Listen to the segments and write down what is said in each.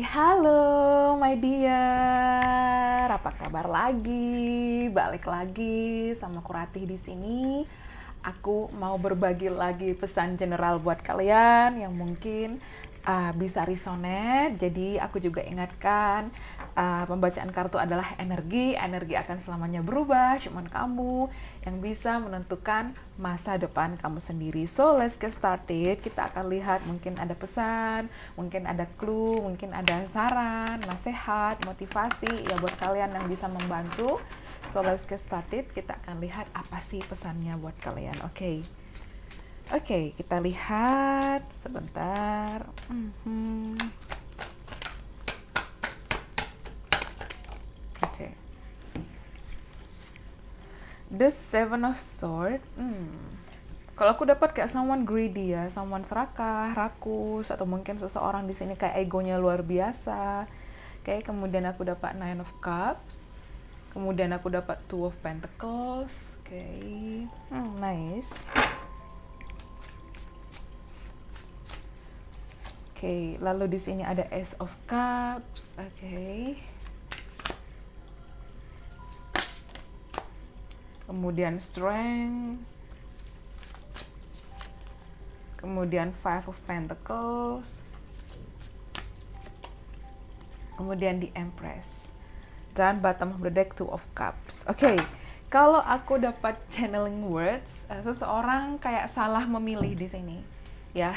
halo my dear. Apa kabar lagi? Balik lagi sama Kurati di sini. Aku mau berbagi lagi pesan general buat kalian yang mungkin uh, bisa resonate. Jadi aku juga ingatkan uh, pembacaan kartu adalah energi. Energi akan selamanya berubah. Cuman kamu yang bisa menentukan masa depan kamu sendiri. So let's get started. Kita akan lihat mungkin ada pesan, mungkin ada clue, mungkin ada saran, nasihat, motivasi ya buat kalian yang bisa membantu. So let's get started. Kita akan lihat apa sih pesannya buat kalian. Oke. Okay. Oke, okay, kita lihat sebentar. Hmm. Oke. Okay. The Seven of Sword. Hmm. Kalau aku dapat kayak someone greedy ya, someone serakah, rakus, atau mungkin seseorang di sini kayak egonya luar biasa. Oke, okay, kemudian aku dapat Nine of Cups. Kemudian aku dapat Two of Pentacles. Oke, okay. hmm, nice. okay, lalu di sini ada Ace of Cups. Oke. Okay. Kemudian Strength. Kemudian Five of Pentacles. Kemudian di Empress. Dan bottom of the deck Two of Cups. Oke. Okay kalau aku dapat channeling words, eh, seseorang kayak salah memilih di sini, ya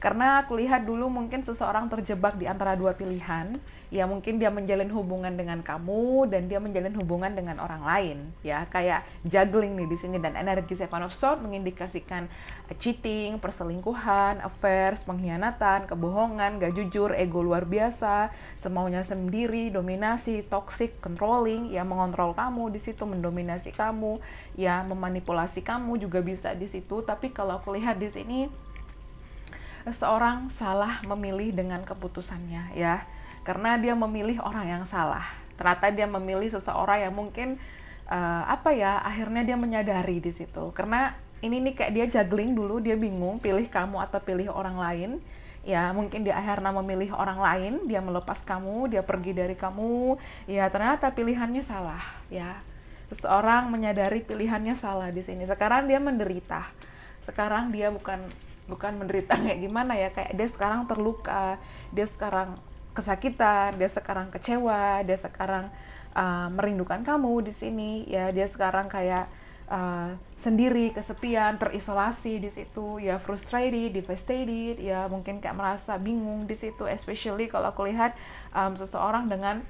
karena aku lihat dulu mungkin seseorang terjebak di antara dua pilihan, ya mungkin dia menjalin hubungan dengan kamu dan dia menjalin hubungan dengan orang lain, ya kayak juggling nih di sini dan energi Seven of Swords mengindikasikan eh, cheating, perselingkuhan, affairs, pengkhianatan, kebohongan, gak jujur, ego luar biasa, semaunya sendiri, dominasi, toxic, controlling, ya mengontrol kamu di situ, mendominasi kamu, ya memanipulasi kamu juga bisa di situ. Tapi kalau aku lihat di sini seorang salah memilih dengan keputusannya ya. Karena dia memilih orang yang salah. Ternyata dia memilih seseorang yang mungkin uh, apa ya, akhirnya dia menyadari di situ. Karena ini nih kayak dia juggling dulu, dia bingung pilih kamu atau pilih orang lain. Ya, mungkin dia akhirnya memilih orang lain, dia melepas kamu, dia pergi dari kamu. Ya, ternyata pilihannya salah, ya. Seseorang menyadari pilihannya salah di sini. Sekarang dia menderita. Sekarang dia bukan bukan menderita kayak gimana ya kayak dia sekarang terluka dia sekarang kesakitan dia sekarang kecewa dia sekarang uh, merindukan kamu di sini ya dia sekarang kayak uh, sendiri kesepian terisolasi di situ ya frustrated devastated ya mungkin kayak merasa bingung di situ especially kalau aku lihat um, seseorang dengan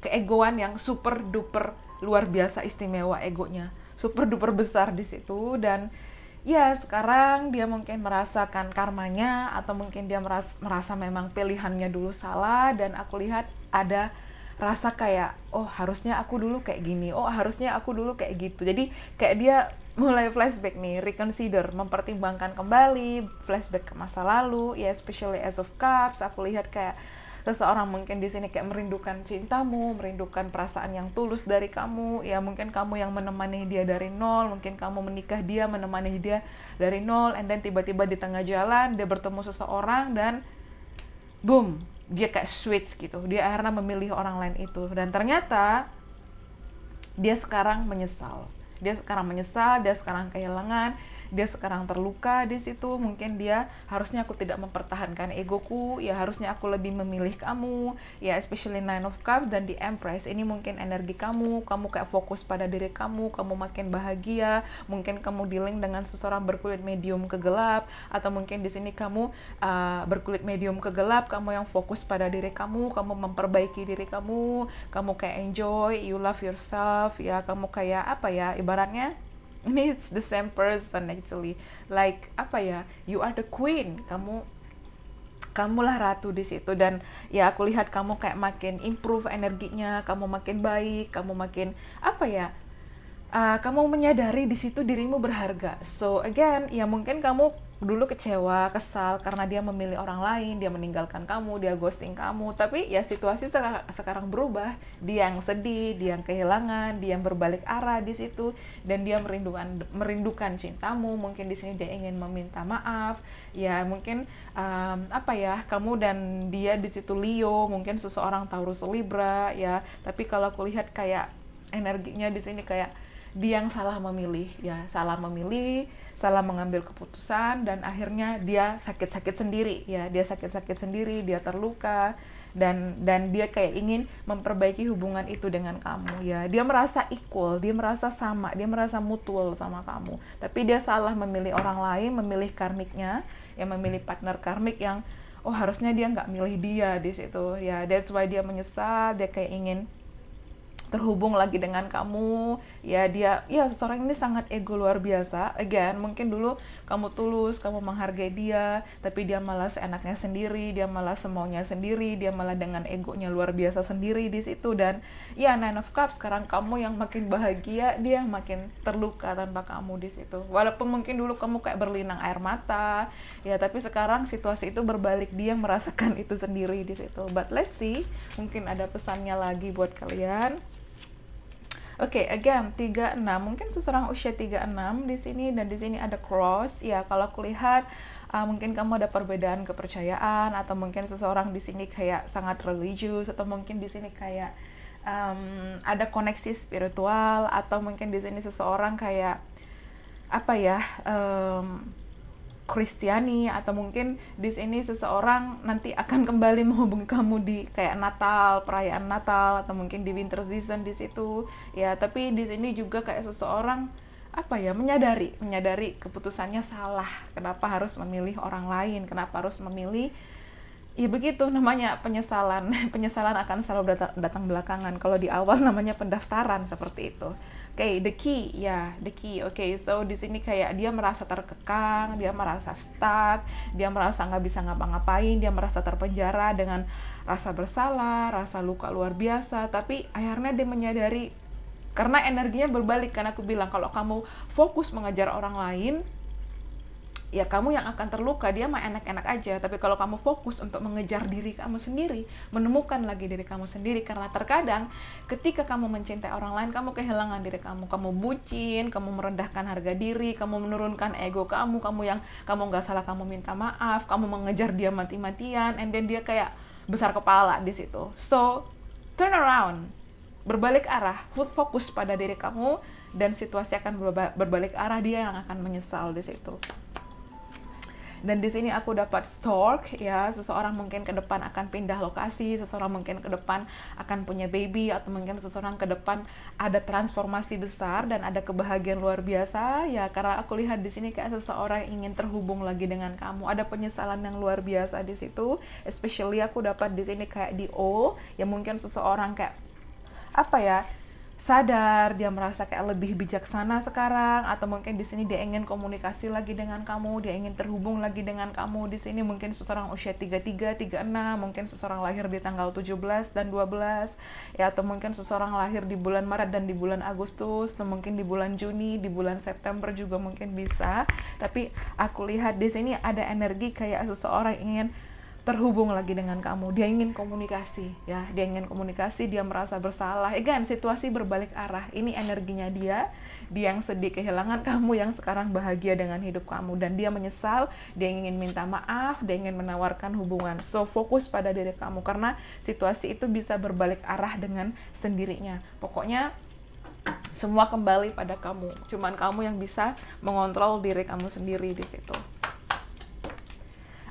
keegoan yang super duper luar biasa istimewa egonya super duper besar di situ dan ya sekarang dia mungkin merasakan karmanya atau mungkin dia merasa, merasa memang pilihannya dulu salah dan aku lihat ada rasa kayak oh harusnya aku dulu kayak gini oh harusnya aku dulu kayak gitu jadi kayak dia mulai flashback nih reconsider mempertimbangkan kembali flashback ke masa lalu ya especially as of cups aku lihat kayak seseorang mungkin di sini kayak merindukan cintamu, merindukan perasaan yang tulus dari kamu. Ya mungkin kamu yang menemani dia dari nol, mungkin kamu menikah dia menemani dia dari nol, and then tiba-tiba di tengah jalan dia bertemu seseorang dan boom, dia kayak switch gitu. Dia akhirnya memilih orang lain itu dan ternyata dia sekarang menyesal. Dia sekarang menyesal, dia sekarang kehilangan, dia sekarang terluka di situ mungkin dia harusnya aku tidak mempertahankan egoku ya harusnya aku lebih memilih kamu ya especially nine of cups dan di empress ini mungkin energi kamu kamu kayak fokus pada diri kamu kamu makin bahagia mungkin kamu dealing dengan seseorang berkulit medium kegelap, atau mungkin di sini kamu uh, berkulit medium kegelap, kamu yang fokus pada diri kamu kamu memperbaiki diri kamu kamu kayak enjoy you love yourself ya kamu kayak apa ya ibaratnya ini it's the same person actually like apa ya you are the queen kamu kamulah ratu di situ dan ya aku lihat kamu kayak makin improve energinya kamu makin baik kamu makin apa ya uh, kamu menyadari di situ dirimu berharga so again ya mungkin kamu dulu kecewa, kesal karena dia memilih orang lain, dia meninggalkan kamu, dia ghosting kamu. Tapi ya situasi sekarang berubah. Dia yang sedih, dia yang kehilangan, dia yang berbalik arah di situ dan dia merindukan merindukan cintamu. Mungkin di sini dia ingin meminta maaf. Ya, mungkin um, apa ya, kamu dan dia di situ Leo, mungkin seseorang Taurus Libra ya. Tapi kalau aku lihat kayak energinya di sini kayak dia yang salah memilih ya salah memilih salah mengambil keputusan dan akhirnya dia sakit-sakit sendiri ya dia sakit-sakit sendiri dia terluka dan dan dia kayak ingin memperbaiki hubungan itu dengan kamu ya dia merasa equal dia merasa sama dia merasa mutual sama kamu tapi dia salah memilih orang lain memilih karmiknya yang memilih partner karmik yang oh harusnya dia nggak milih dia di situ ya that's why dia menyesal dia kayak ingin terhubung lagi dengan kamu ya dia ya seorang ini sangat ego luar biasa again mungkin dulu kamu tulus kamu menghargai dia tapi dia malah seenaknya sendiri dia malah semaunya sendiri dia malah dengan egonya luar biasa sendiri di situ dan ya nine of cups sekarang kamu yang makin bahagia dia makin terluka tanpa kamu di situ walaupun mungkin dulu kamu kayak berlinang air mata ya tapi sekarang situasi itu berbalik dia merasakan itu sendiri di situ but let's see mungkin ada pesannya lagi buat kalian Oke, okay, again 36. Mungkin seseorang usia 36 di sini dan di sini ada cross. Ya, kalau kulihat uh, ah, mungkin kamu ada perbedaan kepercayaan atau mungkin seseorang di sini kayak sangat religius atau mungkin di sini kayak um, ada koneksi spiritual atau mungkin di sini seseorang kayak apa ya? Um, Kristiani atau mungkin di sini seseorang nanti akan kembali menghubungi kamu di kayak Natal, perayaan Natal atau mungkin di winter season di situ. Ya, tapi di sini juga kayak seseorang apa ya menyadari menyadari keputusannya salah kenapa harus memilih orang lain kenapa harus memilih ya begitu namanya penyesalan penyesalan akan selalu datang, datang belakangan kalau di awal namanya pendaftaran seperti itu okay, the key ya yeah, the key oke okay, so di sini kayak dia merasa terkekang dia merasa stuck dia merasa nggak bisa ngapa-ngapain dia merasa terpenjara dengan rasa bersalah rasa luka luar biasa tapi akhirnya dia menyadari karena energinya berbalik karena aku bilang kalau kamu fokus mengejar orang lain ya kamu yang akan terluka dia mah enak-enak aja tapi kalau kamu fokus untuk mengejar diri kamu sendiri menemukan lagi diri kamu sendiri karena terkadang ketika kamu mencintai orang lain kamu kehilangan diri kamu kamu bucin kamu merendahkan harga diri kamu menurunkan ego kamu kamu yang kamu nggak salah kamu minta maaf kamu mengejar dia mati-matian and then dia kayak besar kepala di situ so turn around berbalik arah fokus pada diri kamu dan situasi akan berbalik arah dia yang akan menyesal di situ dan di sini aku dapat stork ya seseorang mungkin ke depan akan pindah lokasi seseorang mungkin ke depan akan punya baby atau mungkin seseorang ke depan ada transformasi besar dan ada kebahagiaan luar biasa ya karena aku lihat di sini kayak seseorang ingin terhubung lagi dengan kamu ada penyesalan yang luar biasa di situ especially aku dapat di sini kayak di O ya mungkin seseorang kayak apa ya sadar, dia merasa kayak lebih bijaksana sekarang, atau mungkin di sini dia ingin komunikasi lagi dengan kamu, dia ingin terhubung lagi dengan kamu. Di sini mungkin seseorang usia 33, 36, mungkin seseorang lahir di tanggal 17 dan 12, ya atau mungkin seseorang lahir di bulan Maret dan di bulan Agustus, atau mungkin di bulan Juni, di bulan September juga mungkin bisa. Tapi aku lihat di sini ada energi kayak seseorang ingin terhubung lagi dengan kamu. Dia ingin komunikasi, ya. Dia ingin komunikasi, dia merasa bersalah. Again, situasi berbalik arah. Ini energinya dia. Dia yang sedih kehilangan kamu yang sekarang bahagia dengan hidup kamu dan dia menyesal, dia ingin minta maaf, dia ingin menawarkan hubungan. So, fokus pada diri kamu karena situasi itu bisa berbalik arah dengan sendirinya. Pokoknya semua kembali pada kamu. Cuman kamu yang bisa mengontrol diri kamu sendiri di situ.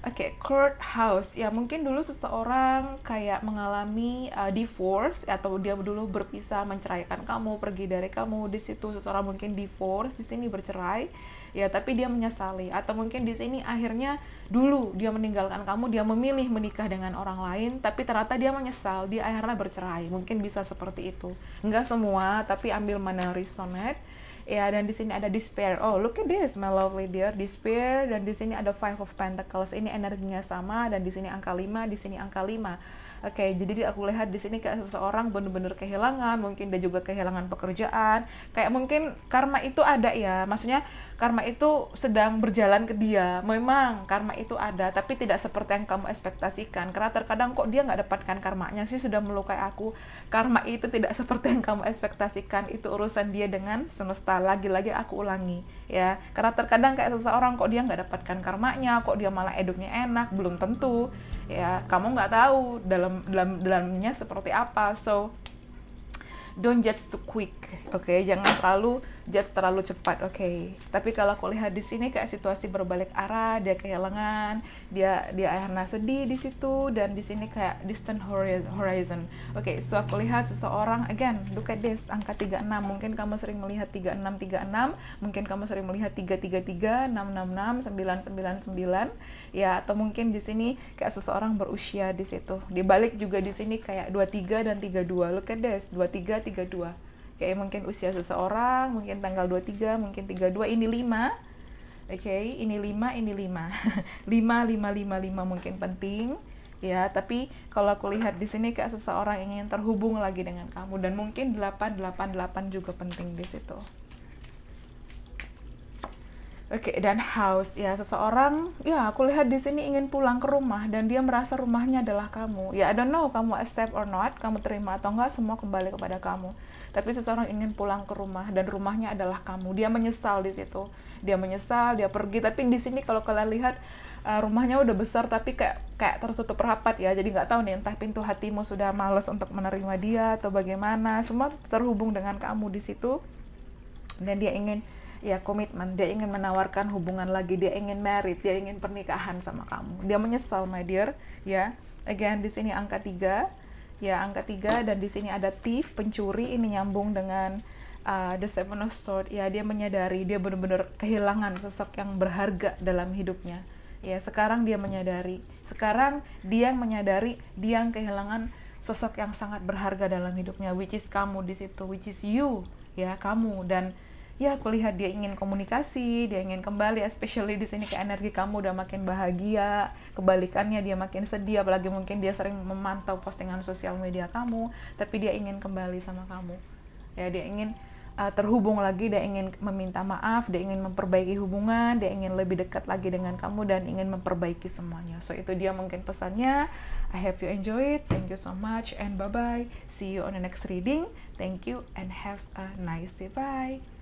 Oke, okay, courthouse. Ya, mungkin dulu seseorang kayak mengalami uh, divorce atau dia dulu berpisah menceraikan kamu, pergi dari kamu. Di situ seseorang mungkin divorce, di sini bercerai. Ya, tapi dia menyesali atau mungkin di sini akhirnya dulu dia meninggalkan kamu, dia memilih menikah dengan orang lain, tapi ternyata dia menyesal, dia akhirnya bercerai. Mungkin bisa seperti itu. nggak semua, tapi ambil mana resonate eh ya dan di sini ada despair oh look at this my lovely dear despair dan di sini ada five of pentacles ini energinya sama dan di sini angka lima. di sini angka lima. Oke, jadi aku lihat di sini kayak seseorang benar-benar kehilangan, mungkin dia juga kehilangan pekerjaan. Kayak mungkin karma itu ada ya, maksudnya karma itu sedang berjalan ke dia. Memang karma itu ada, tapi tidak seperti yang kamu ekspektasikan. Karena terkadang kok dia nggak dapatkan karmanya sih sudah melukai aku. Karma itu tidak seperti yang kamu ekspektasikan. Itu urusan dia dengan semesta. Lagi-lagi aku ulangi ya. Karena terkadang kayak seseorang kok dia nggak dapatkan karmanya, kok dia malah hidupnya enak, belum tentu ya kamu nggak tahu dalam dalam dalamnya seperti apa so don't judge too quick oke okay? jangan terlalu judge terlalu cepat, oke. Okay. Tapi kalau aku lihat di sini kayak situasi berbalik arah, dia kehilangan, dia dia akhirnya sedih di situ dan di sini kayak distant horizon. Oke, okay, so aku lihat seseorang again, look at this angka 36. Mungkin kamu sering melihat 36 36, mungkin kamu sering melihat 333, 666, 999 ya atau mungkin di sini kayak seseorang berusia di situ. Di balik juga di sini kayak 23 dan 32. Look at this, 23 32 kayak mungkin usia seseorang mungkin tanggal 23 mungkin 32 ini 5 oke okay, ini 5 ini 5 5 5 5 5 mungkin penting ya tapi kalau aku lihat di sini kayak seseorang ingin terhubung lagi dengan kamu dan mungkin 888 juga penting di situ Oke. Oke, okay, dan house ya seseorang ya aku lihat di sini ingin pulang ke rumah dan dia merasa rumahnya adalah kamu. Ya I don't know kamu accept or not, kamu terima atau enggak semua kembali kepada kamu. Tapi seseorang ingin pulang ke rumah dan rumahnya adalah kamu. Dia menyesal di situ. Dia menyesal, dia pergi tapi di sini kalau kalian lihat eh, rumahnya udah besar tapi kayak kayak tertutup rapat ya. Jadi nggak tahu nih entah pintu hatimu sudah males untuk menerima dia atau bagaimana. Semua terhubung dengan kamu di situ. Dan dia ingin ya komitmen dia ingin menawarkan hubungan lagi dia ingin married dia ingin pernikahan sama kamu dia menyesal my dear ya again di sini angka tiga ya angka tiga dan di sini ada thief pencuri ini nyambung dengan uh, the seven of swords ya dia menyadari dia benar-benar kehilangan sosok yang berharga dalam hidupnya ya sekarang dia menyadari sekarang dia menyadari dia yang kehilangan sosok yang sangat berharga dalam hidupnya which is kamu di situ which is you ya kamu dan ya aku lihat dia ingin komunikasi dia ingin kembali especially di sini ke energi kamu udah makin bahagia kebalikannya dia makin sedih apalagi mungkin dia sering memantau postingan sosial media kamu tapi dia ingin kembali sama kamu ya dia ingin uh, terhubung lagi dia ingin meminta maaf dia ingin memperbaiki hubungan dia ingin lebih dekat lagi dengan kamu dan ingin memperbaiki semuanya so itu dia mungkin pesannya I hope you enjoy it thank you so much and bye bye see you on the next reading thank you and have a nice day bye